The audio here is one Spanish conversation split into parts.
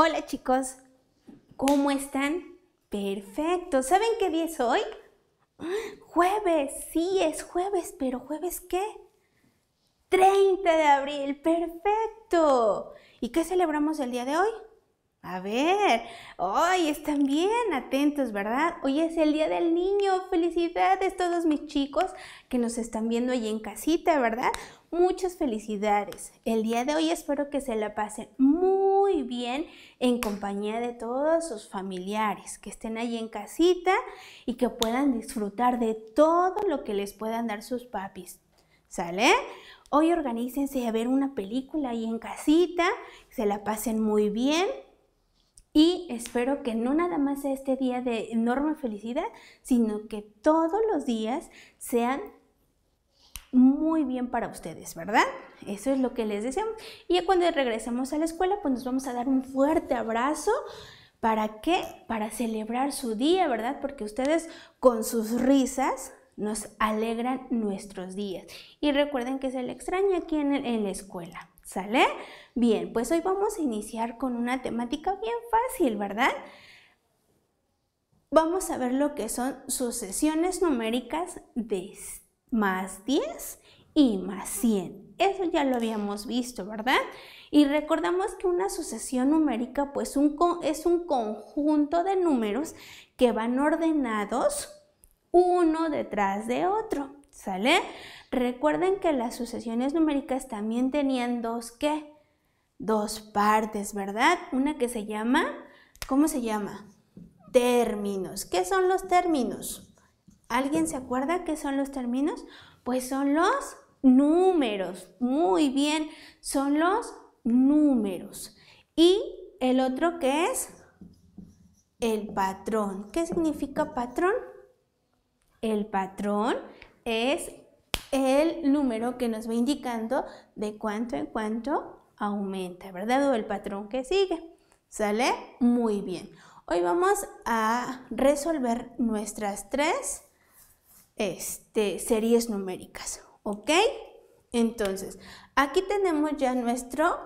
Hola chicos, ¿cómo están? Perfecto, ¿saben qué día es hoy? Jueves, sí es jueves, pero jueves qué? 30 de abril, perfecto. ¿Y qué celebramos el día de hoy? A ver, hoy están bien atentos, ¿verdad? Hoy es el Día del Niño. Felicidades todos mis chicos que nos están viendo ahí en casita, ¿verdad? Muchas felicidades. El día de hoy espero que se la pasen muy bien en compañía de todos sus familiares, que estén allí en casita y que puedan disfrutar de todo lo que les puedan dar sus papis. ¿Sale? Hoy organícense a ver una película ahí en casita, se la pasen muy bien y espero que no nada más este día de enorme felicidad, sino que todos los días sean muy bien para ustedes, ¿verdad? Eso es lo que les deseamos. Y cuando regresemos a la escuela, pues nos vamos a dar un fuerte abrazo. ¿Para qué? Para celebrar su día, ¿verdad? Porque ustedes con sus risas nos alegran nuestros días. Y recuerden que se le extraña aquí en, en la escuela. ¿Sale? Bien, pues hoy vamos a iniciar con una temática bien fácil, ¿verdad? Vamos a ver lo que son sucesiones numéricas de más 10 y más 100. Eso ya lo habíamos visto, ¿verdad? Y recordamos que una sucesión numérica pues es un conjunto de números que van ordenados uno detrás de otro, ¿sale? Recuerden que las sucesiones numéricas también tenían dos, ¿qué? Dos partes, ¿verdad? Una que se llama, ¿cómo se llama? Términos. ¿Qué son los términos? ¿Alguien se acuerda qué son los términos? Pues son los números. Muy bien, son los números. Y el otro que es el patrón. ¿Qué significa patrón? El patrón es el número que nos va indicando de cuánto en cuánto aumenta, ¿verdad? O el patrón que sigue. ¿Sale? Muy bien. Hoy vamos a resolver nuestras tres este, series numéricas, ¿ok? Entonces, aquí tenemos ya nuestro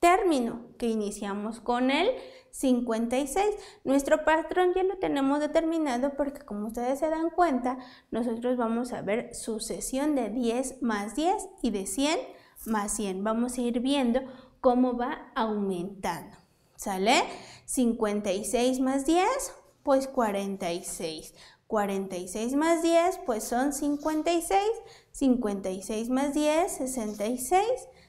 término que iniciamos con el 56. Nuestro patrón ya lo tenemos determinado porque como ustedes se dan cuenta, nosotros vamos a ver sucesión de 10 más 10 y de 100 más 100. Vamos a ir viendo cómo va aumentando. ¿Sale? 56 más 10, pues 46. 46 más 10, pues son 56. 56 más 10, 66.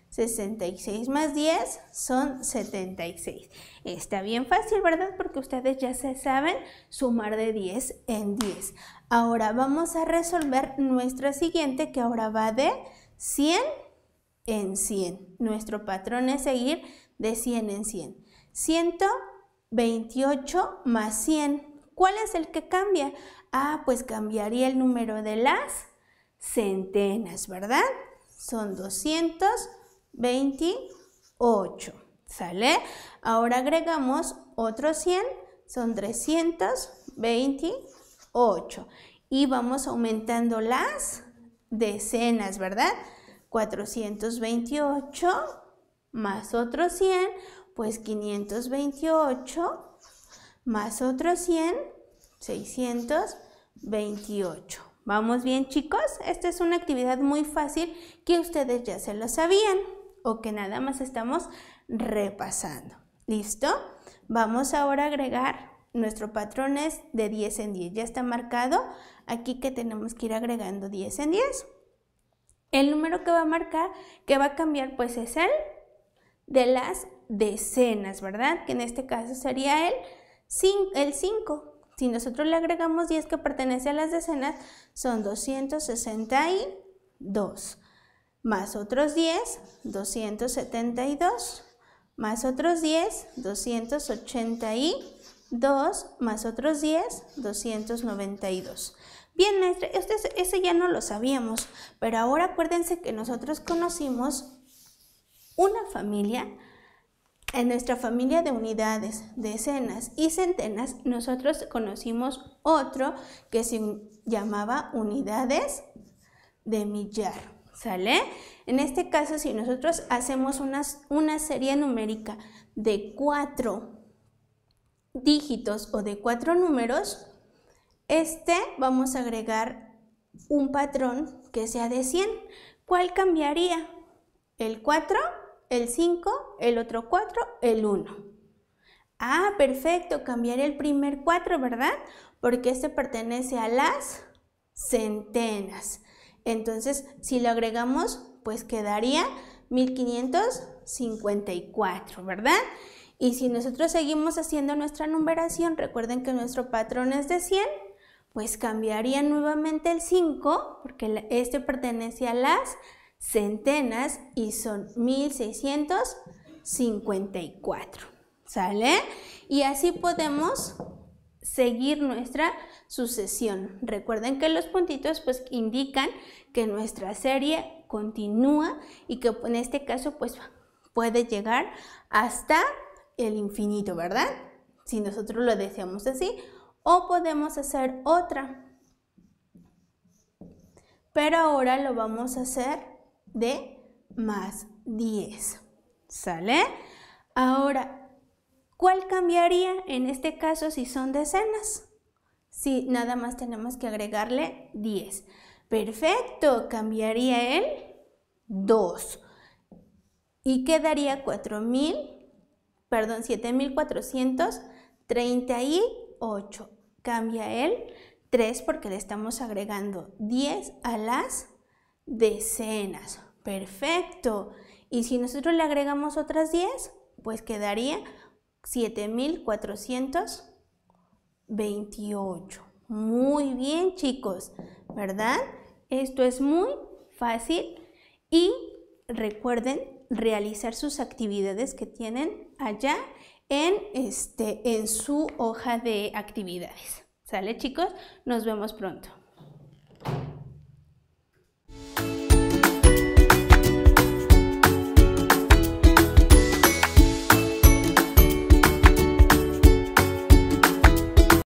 66 más 10 son 76. Está bien fácil, ¿verdad? Porque ustedes ya se saben sumar de 10 en 10. Ahora vamos a resolver nuestra siguiente que ahora va de 100 en 100. Nuestro patrón es seguir de 100 en 100. 128 más 100 ¿Cuál es el que cambia? Ah, pues cambiaría el número de las centenas, ¿verdad? Son 228, ¿sale? Ahora agregamos otro 100, son 328. Y vamos aumentando las decenas, ¿verdad? 428 más otro 100, pues 528 más otro 100, 628. ¿Vamos bien chicos? Esta es una actividad muy fácil que ustedes ya se lo sabían o que nada más estamos repasando. ¿Listo? Vamos ahora a agregar nuestro patrón de 10 en 10. Ya está marcado aquí que tenemos que ir agregando 10 en 10. El número que va a marcar, que va a cambiar, pues es el de las decenas, ¿verdad? Que en este caso sería el el 5. Si nosotros le agregamos 10 que pertenece a las decenas, son 262. Más otros 10, 272. Más otros 10, 282. Más otros 10, 292. Bien, maestra, este ese ya no lo sabíamos, pero ahora acuérdense que nosotros conocimos una familia en nuestra familia de unidades, decenas y centenas, nosotros conocimos otro que se llamaba unidades de millar. ¿Sale? En este caso, si nosotros hacemos una, una serie numérica de cuatro dígitos o de cuatro números, este vamos a agregar un patrón que sea de 100. ¿Cuál cambiaría? ¿El 4? el 5, el otro 4, el 1. Ah, perfecto, cambiaré el primer 4, ¿verdad? Porque este pertenece a las centenas. Entonces, si lo agregamos, pues quedaría 1554, ¿verdad? Y si nosotros seguimos haciendo nuestra numeración, recuerden que nuestro patrón es de 100, pues cambiaría nuevamente el 5, porque este pertenece a las centenas y son 1654. ¿Sale? Y así podemos seguir nuestra sucesión. Recuerden que los puntitos pues indican que nuestra serie continúa y que en este caso pues puede llegar hasta el infinito, ¿verdad? Si nosotros lo deseamos así o podemos hacer otra. Pero ahora lo vamos a hacer de más 10. ¿Sale? Ahora, ¿cuál cambiaría en este caso si son decenas? Si nada más tenemos que agregarle 10. Perfecto, cambiaría el 2 y quedaría 4000, perdón, 7438. Cambia el 3 porque le estamos agregando 10 a las decenas. Perfecto. Y si nosotros le agregamos otras 10, pues quedaría 7428. Muy bien, chicos, ¿verdad? Esto es muy fácil y recuerden realizar sus actividades que tienen allá en, este, en su hoja de actividades. ¿Sale, chicos? Nos vemos pronto.